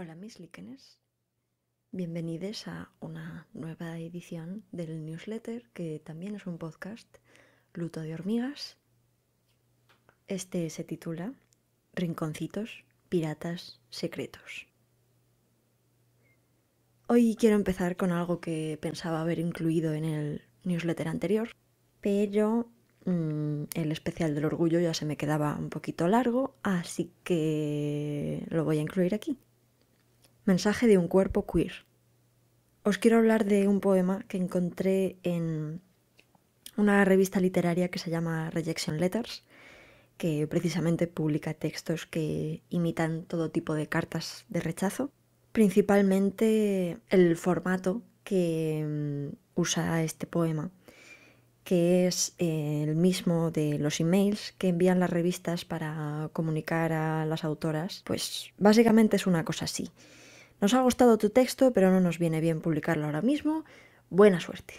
Hola mis líquenes, bienvenidos a una nueva edición del newsletter que también es un podcast, Luto de hormigas. Este se titula Rinconcitos, Piratas, Secretos. Hoy quiero empezar con algo que pensaba haber incluido en el newsletter anterior, pero mm, el especial del orgullo ya se me quedaba un poquito largo, así que lo voy a incluir aquí. Mensaje de un cuerpo queer. Os quiero hablar de un poema que encontré en una revista literaria que se llama Rejection Letters, que precisamente publica textos que imitan todo tipo de cartas de rechazo, principalmente el formato que mm, usa este poema, que es eh, el mismo de los emails que envían las revistas para comunicar a las autoras, pues básicamente es una cosa así. Nos ha gustado tu texto, pero no nos viene bien publicarlo ahora mismo. Buena suerte.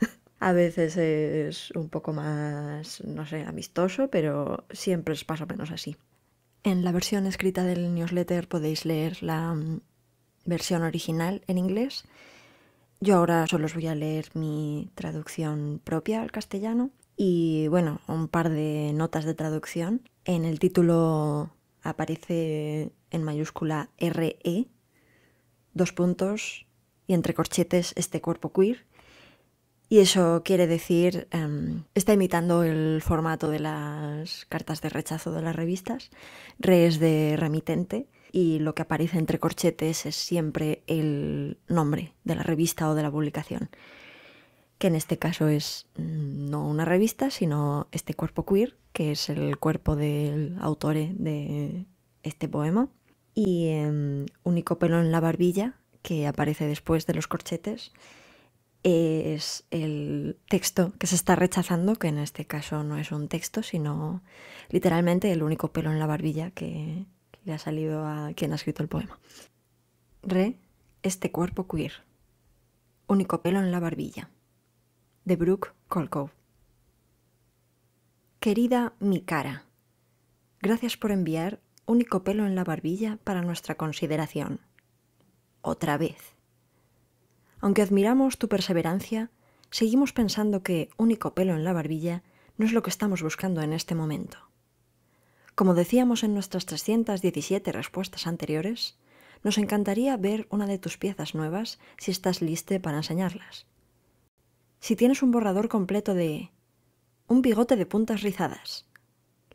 A veces es un poco más, no sé, amistoso, pero siempre es más o menos así. En la versión escrita del newsletter podéis leer la mm, versión original en inglés. Yo ahora solo os voy a leer mi traducción propia al castellano y bueno, un par de notas de traducción. En el título aparece en mayúscula RE dos puntos y entre corchetes este cuerpo queer. Y eso quiere decir, em, está imitando el formato de las cartas de rechazo de las revistas, es de remitente, y lo que aparece entre corchetes es siempre el nombre de la revista o de la publicación, que en este caso es mm, no una revista, sino este cuerpo queer, que es el cuerpo del autore de este poema y único em, pelo en la barbilla que aparece después de los corchetes es el texto que se está rechazando, que en este caso no es un texto, sino literalmente el único pelo en la barbilla que le ha salido a quien ha escrito el poema. Re, este cuerpo queer. Único pelo en la barbilla. De Brooke Colcove. Querida mi cara, gracias por enviar único pelo en la barbilla para nuestra consideración. Otra vez. Aunque admiramos tu perseverancia, seguimos pensando que único pelo en la barbilla no es lo que estamos buscando en este momento. Como decíamos en nuestras 317 respuestas anteriores, nos encantaría ver una de tus piezas nuevas si estás liste para enseñarlas. Si tienes un borrador completo de un bigote de puntas rizadas,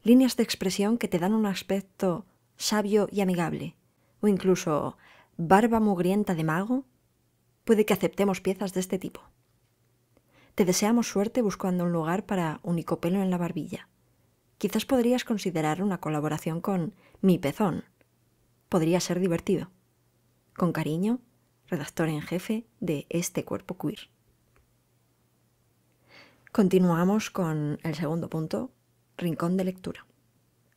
líneas de expresión que te dan un aspecto sabio y amigable, o incluso barba mugrienta de mago, puede que aceptemos piezas de este tipo. Te deseamos suerte buscando un lugar para Unicopelo en la barbilla. Quizás podrías considerar una colaboración con Mi Pezón. Podría ser divertido. Con cariño, redactor en jefe de este cuerpo queer. Continuamos con el segundo punto, Rincón de lectura.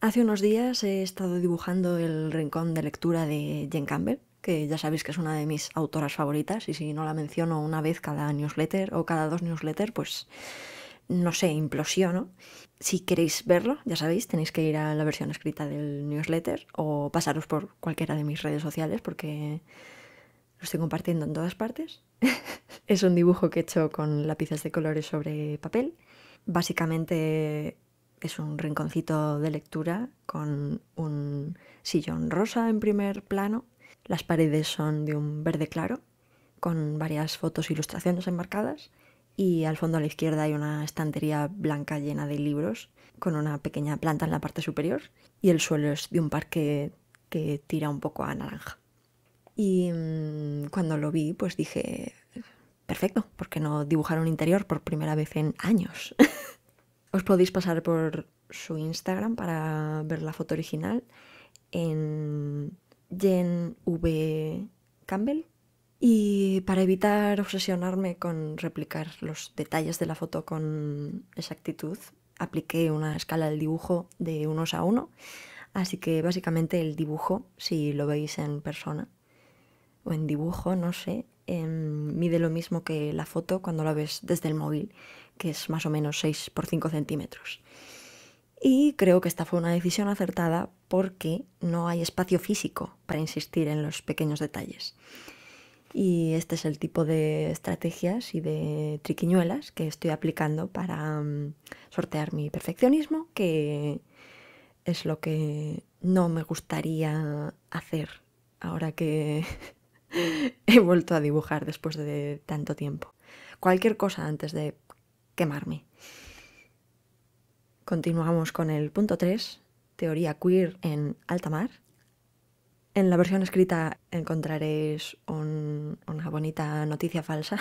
Hace unos días he estado dibujando el rincón de lectura de Jen Campbell, que ya sabéis que es una de mis autoras favoritas y si no la menciono una vez cada newsletter o cada dos newsletters, pues no sé, implosiono. Si queréis verlo, ya sabéis, tenéis que ir a la versión escrita del newsletter o pasaros por cualquiera de mis redes sociales porque lo estoy compartiendo en todas partes. es un dibujo que he hecho con lápices de colores sobre papel. Básicamente es un rinconcito de lectura con un sillón rosa en primer plano. Las paredes son de un verde claro, con varias fotos e ilustraciones enmarcadas. Y al fondo a la izquierda hay una estantería blanca llena de libros, con una pequeña planta en la parte superior. Y el suelo es de un parque que tira un poco a naranja. Y mm, cuando lo vi, pues dije, perfecto, porque no dibujar un interior por primera vez en años. Os podéis pasar por su Instagram para ver la foto original en Jen V. Campbell. Y para evitar obsesionarme con replicar los detalles de la foto con exactitud, apliqué una escala del dibujo de unos a uno. Así que básicamente el dibujo, si lo veis en persona o en dibujo, no sé, Em, mide lo mismo que la foto cuando la ves desde el móvil, que es más o menos 6 por 5 centímetros. Y creo que esta fue una decisión acertada porque no hay espacio físico para insistir en los pequeños detalles. Y este es el tipo de estrategias y de triquiñuelas que estoy aplicando para em, sortear mi perfeccionismo, que es lo que no me gustaría hacer ahora que he vuelto a dibujar después de tanto tiempo. Cualquier cosa antes de quemarme. Continuamos con el punto 3, teoría queer en alta mar. En la versión escrita encontraréis una bonita noticia falsa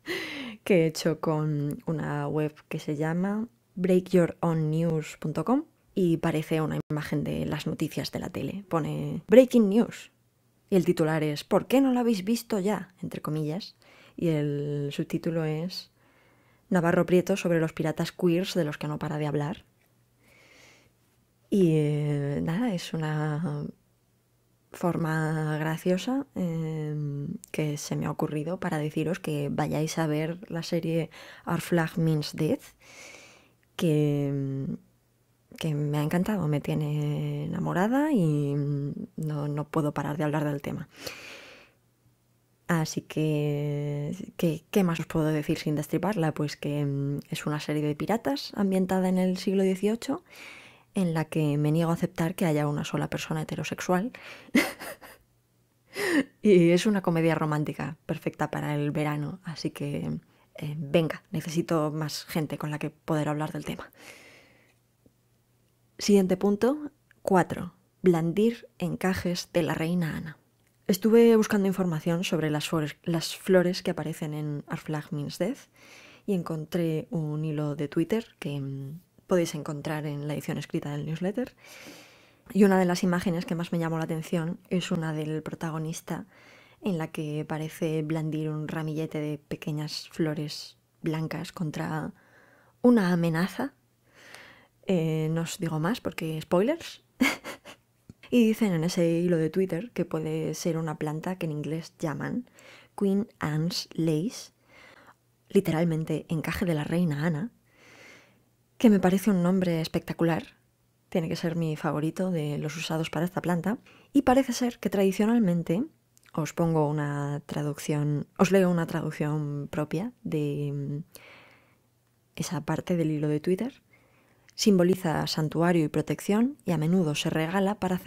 que he hecho con una web que se llama breakyourownnews.com y parece una imagen de las noticias de la tele. Pone Breaking News y el titular es ¿Por qué no lo habéis visto ya? entre comillas. Y el subtítulo es Navarro Prieto sobre los piratas queers de los que no para de hablar. Y eh, nada, es una forma graciosa em, que se me ha ocurrido para deciros que vayáis a ver la serie Our Flag Means Death, que em, que me ha encantado, me tiene enamorada y no, puedo parar de hablar del tema. Así que, ¿qué más os puedo decir sin destriparla? Pues que mm, es una serie de piratas ambientada en el siglo XVIII en la que me niego a aceptar que haya una sola persona heterosexual. y es una comedia romántica perfecta para el verano, así que eh, venga, necesito más gente con la que poder hablar del tema. Siguiente punto, 4. Blandir encajes de la reina Ana. Estuve buscando información sobre las flores, que aparecen en Arflag Means Death y encontré un hilo de Twitter que mm, podéis encontrar en la edición escrita del newsletter. Y una de las imágenes que más me llamó la atención es una del protagonista en la que parece blandir un ramillete de pequeñas flores blancas contra una amenaza eh, no os digo más porque spoilers. y dicen en ese hilo de Twitter que puede ser una planta que en inglés llaman Queen Anne's Lace, literalmente encaje de la reina Ana, que me parece un nombre espectacular. Tiene que ser mi favorito de los usados para esta planta. Y parece ser que tradicionalmente, os pongo una traducción, os leo una traducción propia de mm, esa parte del hilo de Twitter Simboliza santuario y protección y a menudo se regala para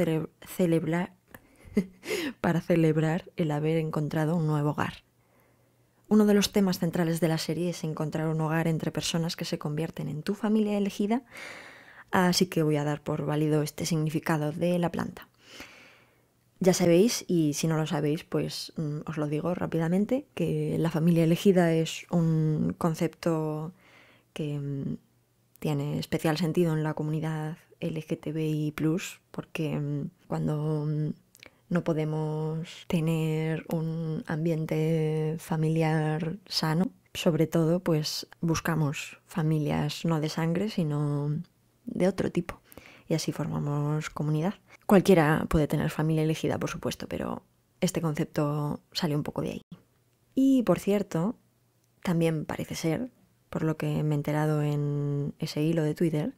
celebrar, para celebrar el haber encontrado un nuevo hogar. Uno de los temas centrales de la serie es encontrar un hogar entre personas que se convierten en tu familia elegida, así que voy a dar por válido este significado de la planta. Ya sabéis, y si no lo sabéis, pues mm, os lo digo rápidamente, que la familia elegida es un concepto que mm, tiene especial sentido en la comunidad LGTBI, porque mm, cuando mm, no podemos tener un ambiente familiar sano, sobre todo, pues buscamos familias no de sangre, sino de otro tipo. Y así formamos comunidad. Cualquiera puede tener familia elegida, por supuesto, pero este concepto sale un poco de ahí. Y por cierto, también parece ser por lo que me he enterado en ese hilo de Twitter,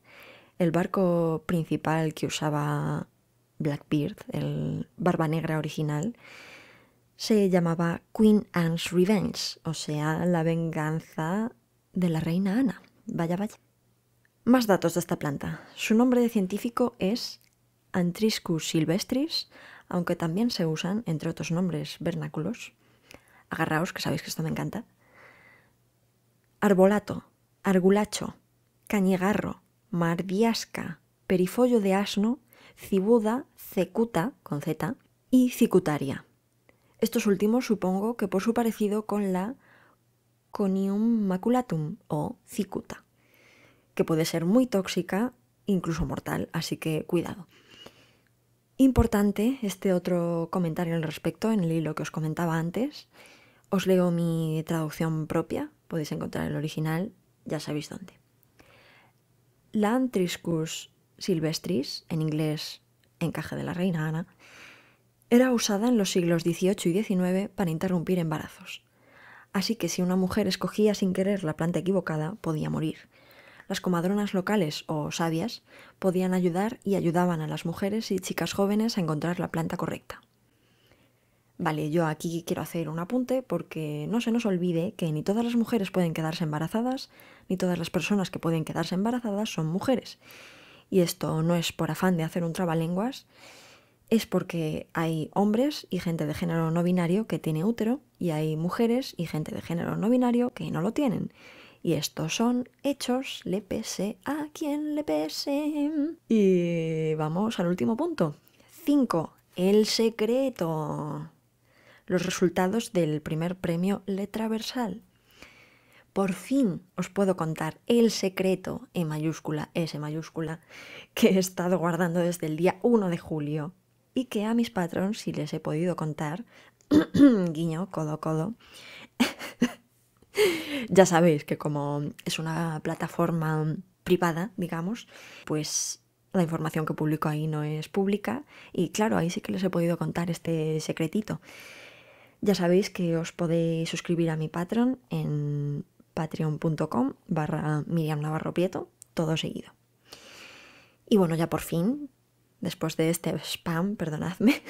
el barco principal que usaba Blackbeard, el Barba Negra original, se llamaba Queen Anne's Revenge, o sea, la venganza de la reina Ana. Vaya, vaya. Más datos de esta planta. Su nombre de científico es Antriscus silvestris, aunque también se usan, entre otros nombres vernáculos. Agarraos, que sabéis que esto me encanta. Arbolato, argulacho, cañigarro, mardiasca, perifollo de asno, cibuda, cecuta, con y cicutaria. Estos últimos supongo que por su parecido con la conium maculatum o cicuta, que puede ser muy tóxica, incluso mortal, así que cuidado. Importante este otro comentario al respecto en el hilo que os comentaba antes, os leo mi traducción propia, podéis encontrar el original, ya sabéis dónde. Lantriscus silvestris, en inglés encaje de la reina Ana, era usada en los siglos XVIII y XIX para interrumpir embarazos. Así que si una mujer escogía sin querer la planta equivocada, podía morir. Las comadronas locales o sabias podían ayudar y ayudaban a las mujeres y chicas jóvenes a encontrar la planta correcta. Vale, yo aquí quiero hacer un apunte porque no se nos olvide que ni todas las mujeres pueden quedarse embarazadas, ni todas las personas que pueden quedarse embarazadas son mujeres. Y esto no es por afán de hacer un trabalenguas, es porque hay hombres y gente de género no binario que tiene útero y hay mujeres y gente de género no binario que no lo tienen. Y estos son hechos, le pese a quien le pese. Y vamos al último punto. 5. El secreto los resultados del primer premio Letraversal. Por fin os puedo contar el secreto, en mayúscula, S mayúscula, que he estado guardando desde el día 1 de julio y que a mis patrons si les he podido contar, guiño, codo, codo, ya sabéis que como es una plataforma privada, digamos, pues la información que publico ahí no es pública y claro, ahí sí que les he podido contar este secretito. Ya sabéis que os podéis suscribir a mi Patreon en patreon.com barra Miriam Navarro todo seguido. Y bueno, ya por fin, después de este spam, perdonadme,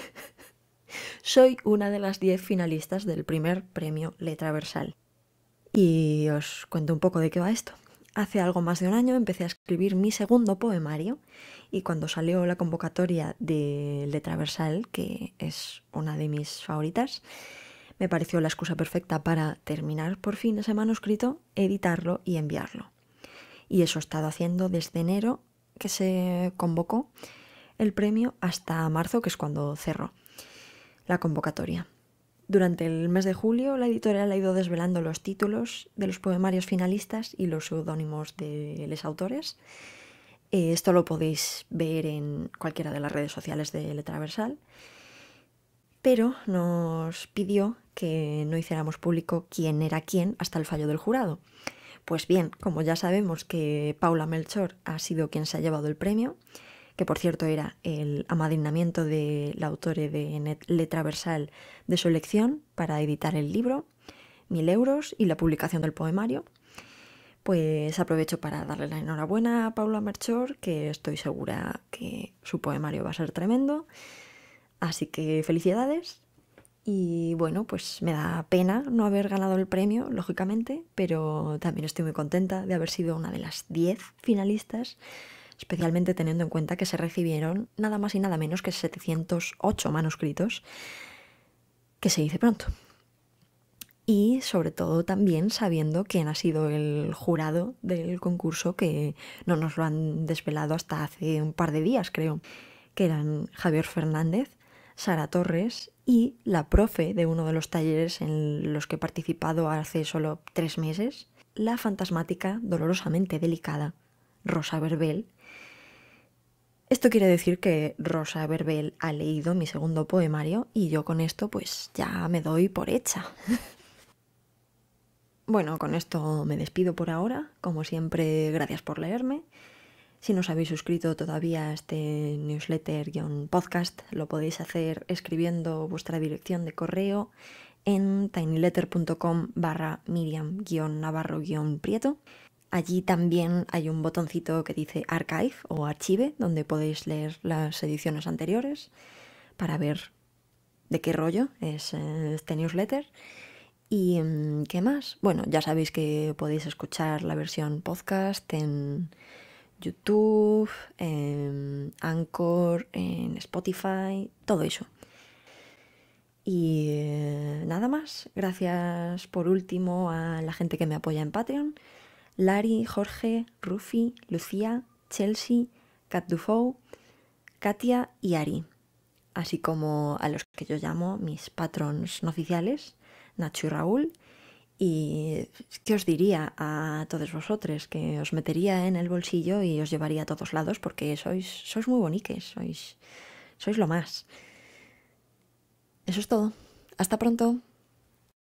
soy una de las 10 finalistas del primer premio Letra Versal. Y os cuento un poco de qué va esto. Hace algo más de un año empecé a escribir mi segundo poemario y cuando salió la convocatoria de, de Traversal, que es una de mis favoritas, me pareció la excusa perfecta para terminar por fin ese manuscrito, editarlo y enviarlo. Y eso he estado haciendo desde enero que se convocó el premio hasta marzo, que es cuando cerró la convocatoria. Durante el mes de julio, la editorial ha ido desvelando los títulos de los poemarios finalistas y los seudónimos de los autores. Eh, esto lo podéis ver en cualquiera de las redes sociales de Letraversal. Versal. Pero nos pidió que no hiciéramos público quién era quién hasta el fallo del jurado. Pues bien, como ya sabemos que Paula Melchor ha sido quien se ha llevado el premio, que por cierto era el amadrinamiento del autor de Letra Versal de su elección para editar el libro, mil euros y la publicación del poemario. Pues aprovecho para darle la enhorabuena a Paula Merchor, que estoy segura que su poemario va a ser tremendo. Así que felicidades. Y bueno, pues me da pena no haber ganado el premio, lógicamente, pero también estoy muy contenta de haber sido una de las 10 finalistas especialmente teniendo en cuenta que se recibieron nada más y nada menos que 708 manuscritos, que se dice pronto. Y sobre todo también sabiendo quién ha sido el jurado del concurso, que no nos lo han desvelado hasta hace un par de días, creo, que eran Javier Fernández, Sara Torres y la profe de uno de los talleres en los que he participado hace solo tres meses, la fantasmática dolorosamente delicada Rosa Verbel, esto quiere decir que Rosa Verbel ha leído mi segundo poemario y yo con esto pues ya me doy por hecha. bueno, con esto me despido por ahora. Como siempre, gracias por leerme. Si no os habéis suscrito todavía a este newsletter-podcast, lo podéis hacer escribiendo vuestra dirección de correo en tinyletter.com barra miriam-navarro-prieto Allí también hay un botoncito que dice Archive o Archive, donde podéis leer las ediciones anteriores para ver de qué rollo es eh, este newsletter. ¿Y mm, qué más? Bueno, ya sabéis que podéis escuchar la versión podcast en YouTube, en Anchor, en Spotify, todo eso. Y eh, nada más. Gracias por último a la gente que me apoya en Patreon. Lari, Jorge, Rufi, Lucía, Chelsea, Cat Dufour, Katia y Ari, así como a los que yo llamo mis patrons no oficiales, Nacho y Raúl. Y qué os diría a todos vosotros, que os metería en el bolsillo y os llevaría a todos lados porque sois, sois muy boniques, sois lo más. Eso es todo. Hasta pronto.